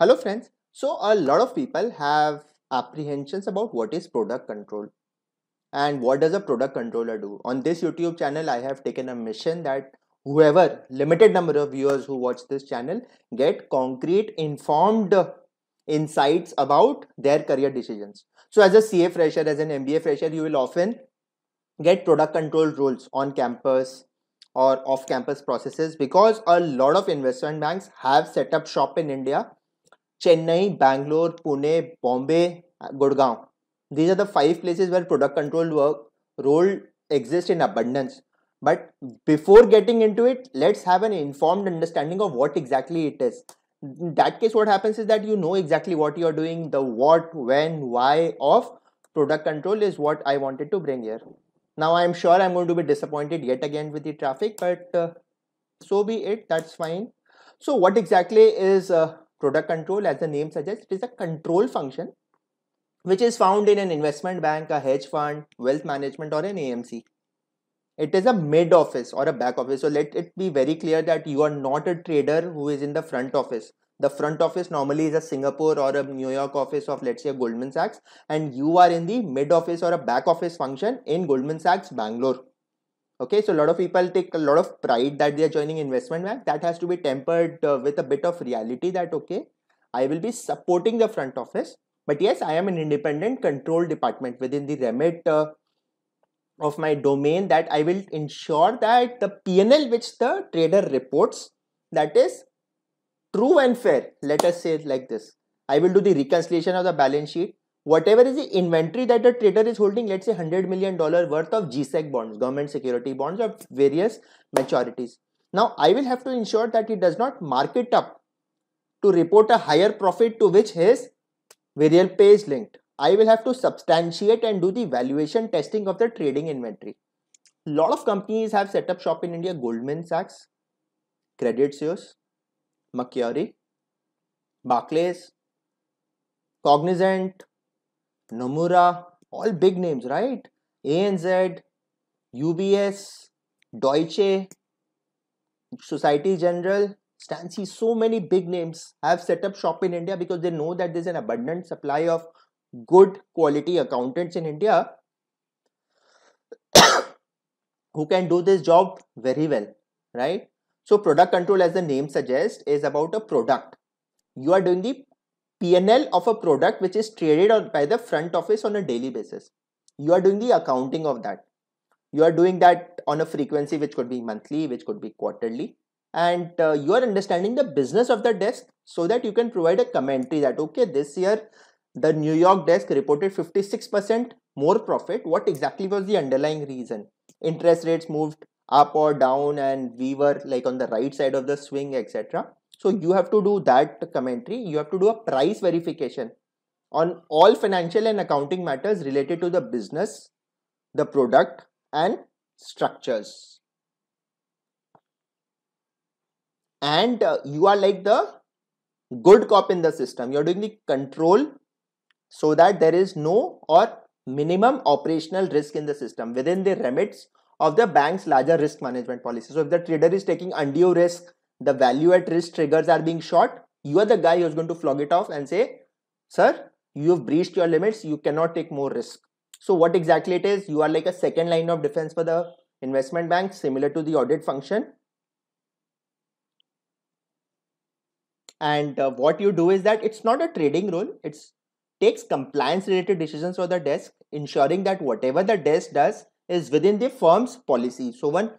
Hello friends, so a lot of people have apprehensions about what is product control and what does a product controller do. On this YouTube channel, I have taken a mission that whoever limited number of viewers who watch this channel get concrete informed insights about their career decisions. So as a CA fresher, as an MBA fresher, you will often get product control roles on campus or off campus processes because a lot of investment banks have set up shop in India Chennai, Bangalore, Pune, Bombay, Gurgaon. These are the five places where product control work role exists in abundance. But before getting into it, let's have an informed understanding of what exactly it is. In that case, what happens is that you know exactly what you're doing, the what, when, why of product control is what I wanted to bring here. Now, I'm sure I'm going to be disappointed yet again with the traffic, but uh, so be it, that's fine. So, what exactly is uh, Product control, as the name suggests, it is a control function which is found in an investment bank, a hedge fund, wealth management, or an AMC. It is a mid office or a back office. So let it be very clear that you are not a trader who is in the front office. The front office normally is a Singapore or a New York office of, let's say, Goldman Sachs, and you are in the mid office or a back office function in Goldman Sachs, Bangalore okay so a lot of people take a lot of pride that they are joining investment bank that has to be tempered uh, with a bit of reality that okay i will be supporting the front office but yes i am an independent control department within the remit uh, of my domain that i will ensure that the pnl which the trader reports that is true and fair let us say it like this i will do the reconciliation of the balance sheet whatever is the inventory that a trader is holding, let's say $100 million worth of GSEC bonds, government security bonds of various maturities. Now, I will have to ensure that he does not mark it up to report a higher profit to which his variable pay is linked. I will have to substantiate and do the valuation testing of the trading inventory. A lot of companies have set up shop in India, Goldman Sachs, Credit Suisse, Macquarie, Barclays, Cognizant, Nomura, all big names, right? ANZ, UBS, Deutsche, Society General, Stancy, so many big names have set up shop in India because they know that there's an abundant supply of good quality accountants in India who can do this job very well, right? So product control as the name suggests is about a product. You are doing the PNL of a product which is traded on by the front office on a daily basis. You are doing the accounting of that. You are doing that on a frequency which could be monthly, which could be quarterly. And uh, you are understanding the business of the desk so that you can provide a commentary that, okay, this year the New York desk reported 56% more profit. What exactly was the underlying reason? Interest rates moved up or down and we were like on the right side of the swing, etc. So you have to do that commentary. You have to do a price verification on all financial and accounting matters related to the business, the product and structures. And uh, you are like the good cop in the system. You are doing the control so that there is no or minimum operational risk in the system within the remits of the bank's larger risk management policy. So if the trader is taking undue risk the value at risk triggers are being shot, you are the guy who's going to flog it off and say, sir, you have breached your limits, you cannot take more risk. So what exactly it is, you are like a second line of defense for the investment bank, similar to the audit function. And uh, what you do is that it's not a trading role, it takes compliance related decisions for the desk, ensuring that whatever the desk does is within the firm's policy. So one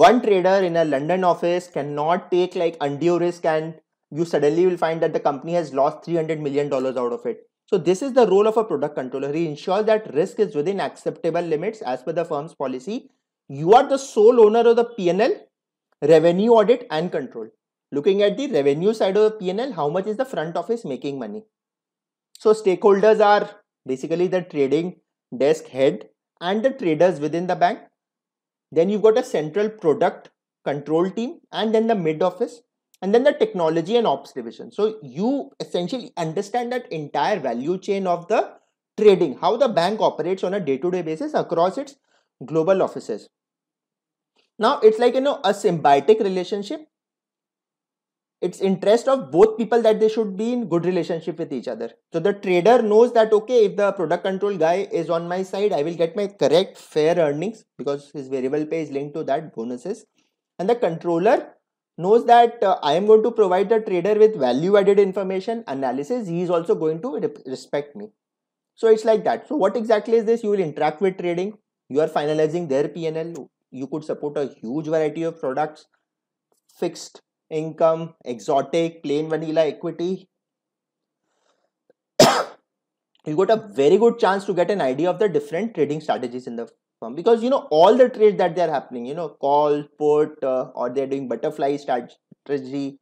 one trader in a London office cannot take like undue risk and you suddenly will find that the company has lost $300 million out of it. So this is the role of a product controller. He ensures that risk is within acceptable limits as per the firm's policy. You are the sole owner of the P&L, revenue audit and control. Looking at the revenue side of the P&L, how much is the front office making money? So stakeholders are basically the trading desk head and the traders within the bank then you've got a central product control team and then the mid office and then the technology and ops division. So you essentially understand that entire value chain of the trading, how the bank operates on a day-to-day -day basis across its global offices. Now it's like you know a symbiotic relationship it's interest of both people that they should be in good relationship with each other so the trader knows that okay if the product control guy is on my side i will get my correct fair earnings because his variable pay is linked to that bonuses and the controller knows that uh, i am going to provide the trader with value added information analysis he is also going to respect me so it's like that so what exactly is this you will interact with trading you are finalizing their pnl you could support a huge variety of products fixed income, exotic, plain vanilla equity. you got a very good chance to get an idea of the different trading strategies in the firm because you know all the trades that they are happening, you know, call, put, uh, or they're doing butterfly strategy,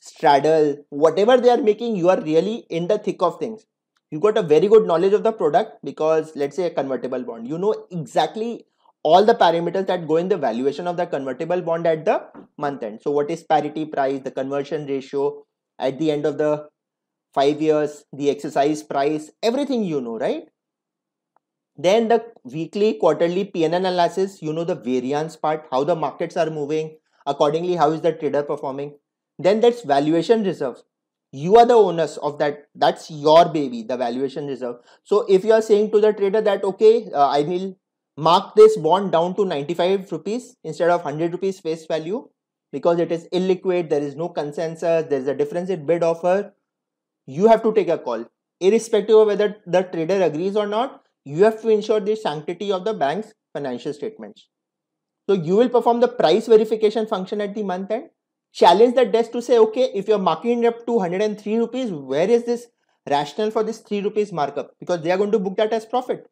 straddle, whatever they are making, you are really in the thick of things. You got a very good knowledge of the product because let's say a convertible bond, you know exactly all the parameters that go in the valuation of the convertible bond at the month end. So what is parity price, the conversion ratio at the end of the five years, the exercise price, everything you know, right? Then the weekly, quarterly PN analysis, you know the variance part, how the markets are moving, accordingly, how is the trader performing. Then that's valuation reserve. You are the owners of that. That's your baby, the valuation reserve. So if you are saying to the trader that, okay, uh, I need mark this bond down to 95 rupees instead of 100 rupees face value because it is illiquid there is no consensus there is a difference in bid offer you have to take a call irrespective of whether the trader agrees or not you have to ensure the sanctity of the bank's financial statements so you will perform the price verification function at the month end challenge the desk to say okay if you're marking up to 103 rupees where is this rational for this 3 rupees markup because they are going to book that as profit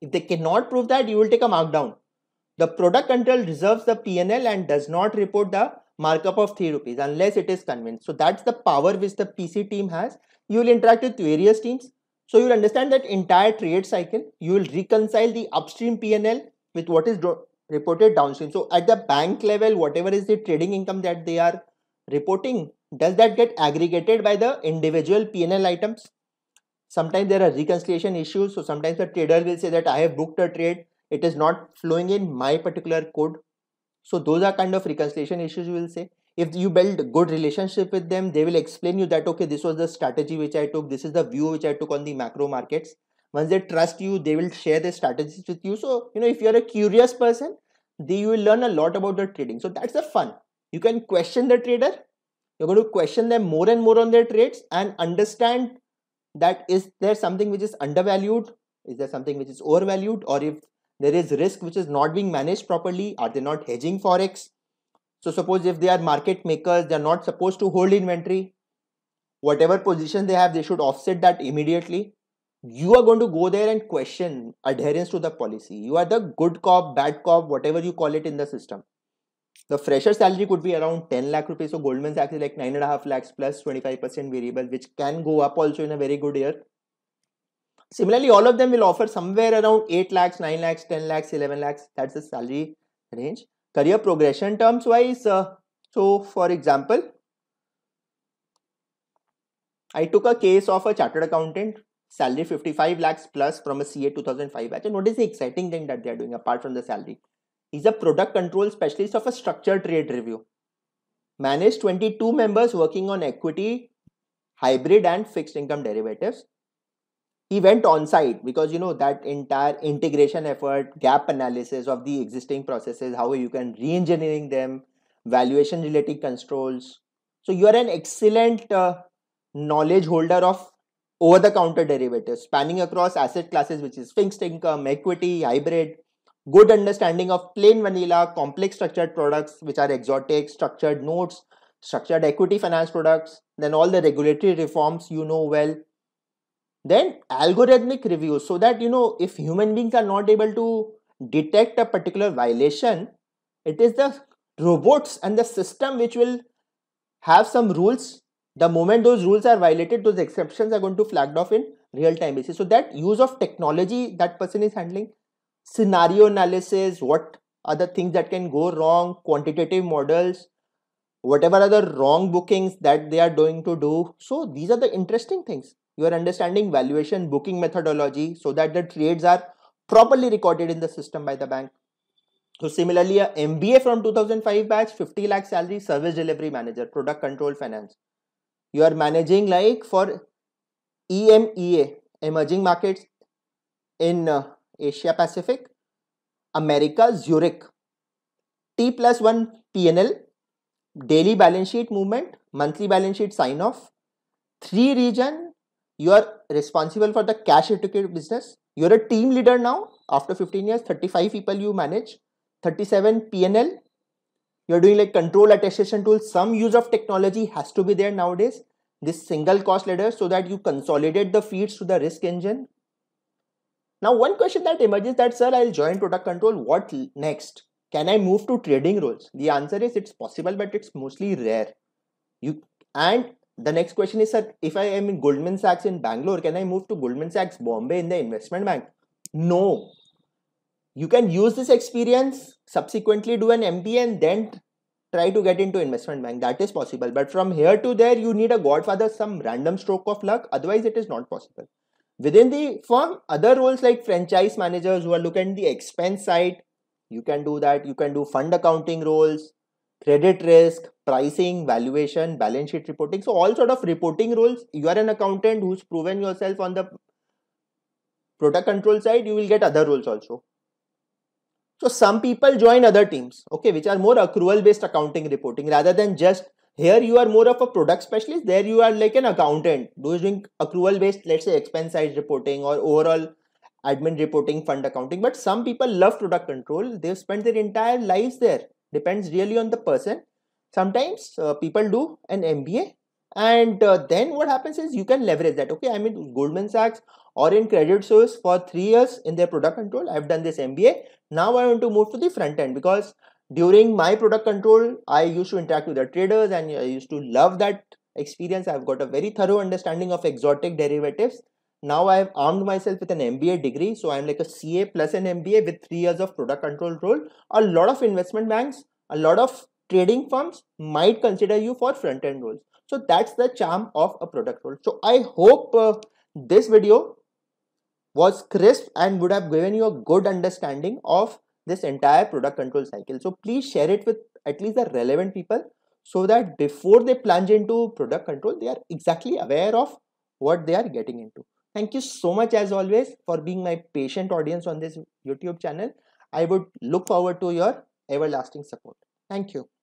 if they cannot prove that, you will take a markdown. The product control reserves the PNL and does not report the markup of 3 rupees unless it is convinced. So that's the power which the PC team has. You will interact with various teams. So you'll understand that entire trade cycle. You will reconcile the upstream PNL with what is reported downstream. So at the bank level, whatever is the trading income that they are reporting, does that get aggregated by the individual PNL items? Sometimes there are reconciliation issues. So sometimes the trader will say that I have booked a trade. It is not flowing in my particular code. So those are kind of reconciliation issues you will say. If you build good relationship with them, they will explain you that, okay, this was the strategy which I took. This is the view which I took on the macro markets. Once they trust you, they will share their strategies with you. So, you know, if you're a curious person, they, you will learn a lot about the trading. So that's the fun. You can question the trader. You're going to question them more and more on their trades and understand that is there something which is undervalued is there something which is overvalued or if there is risk which is not being managed properly are they not hedging forex so suppose if they are market makers they are not supposed to hold inventory whatever position they have they should offset that immediately you are going to go there and question adherence to the policy you are the good cop bad cop whatever you call it in the system the fresher salary could be around 10 lakh rupees. So Goldman Sachs is like nine and a half lakhs plus 25% variable, which can go up also in a very good year. Similarly, all of them will offer somewhere around 8 lakhs, 9 lakhs, 10 lakhs, 11 lakhs. That's the salary range. Career progression terms wise. Uh, so for example, I took a case of a chartered accountant salary 55 lakhs plus from a CA 2005 batch. And what is the exciting thing that they are doing apart from the salary? is a product control specialist of a structured trade review. Managed 22 members working on equity, hybrid and fixed income derivatives. He went on site because you know that entire integration effort, gap analysis of the existing processes, how you can re-engineering them, valuation related controls. So you are an excellent uh, knowledge holder of over the counter derivatives spanning across asset classes, which is fixed income, equity, hybrid, good understanding of plain vanilla, complex structured products, which are exotic, structured notes, structured equity finance products, then all the regulatory reforms you know well. Then algorithmic reviews, so that you know if human beings are not able to detect a particular violation, it is the robots and the system which will have some rules. The moment those rules are violated, those exceptions are going to flagged off in real time basis. So that use of technology that person is handling scenario analysis, what are the things that can go wrong, quantitative models, whatever are the wrong bookings that they are doing to do. So these are the interesting things. You are understanding valuation, booking methodology so that the trades are properly recorded in the system by the bank. So similarly, a MBA from 2005 batch, 50 lakh salary, service delivery manager, product control finance. You are managing like for EMEA, emerging markets in uh, Asia Pacific, America, Zurich. T plus 1 PNL, daily balance sheet movement, monthly balance sheet sign off. Three region, you are responsible for the cash educated business. You're a team leader now. After 15 years, 35 people you manage, 37 PNL. You're doing like control attestation tools. Some use of technology has to be there nowadays. This single cost ladder so that you consolidate the feeds to the risk engine. Now one question that emerges that sir, I'll join product control, what next? Can I move to trading roles? The answer is it's possible, but it's mostly rare. You and the next question is sir, if I am in Goldman Sachs in Bangalore, can I move to Goldman Sachs Bombay in the investment bank? No. You can use this experience, subsequently do an MBA and then try to get into investment bank. That is possible. But from here to there, you need a godfather, some random stroke of luck. Otherwise, it is not possible. Within the firm, other roles like franchise managers who are looking at the expense side, you can do that. You can do fund accounting roles, credit risk, pricing, valuation, balance sheet reporting. So all sort of reporting roles. You are an accountant who's proven yourself on the product control side. You will get other roles also. So some people join other teams, okay, which are more accrual based accounting reporting rather than just here you are more of a product specialist. There you are like an accountant doing accrual based, let's say expense side reporting or overall admin reporting, fund accounting. But some people love product control. They've spent their entire lives there. Depends really on the person. Sometimes uh, people do an MBA and uh, then what happens is you can leverage that. Okay, I mean Goldman Sachs or in Credit Suisse for three years in their product control. I've done this MBA. Now I want to move to the front end because during my product control, I used to interact with the traders and I used to love that experience. I've got a very thorough understanding of exotic derivatives. Now I've armed myself with an MBA degree. So I'm like a CA plus an MBA with three years of product control role. A lot of investment banks, a lot of trading firms might consider you for front end roles. So that's the charm of a product role. So I hope uh, this video was crisp and would have given you a good understanding of this entire product control cycle. So please share it with at least the relevant people so that before they plunge into product control, they are exactly aware of what they are getting into. Thank you so much as always for being my patient audience on this YouTube channel. I would look forward to your everlasting support. Thank you.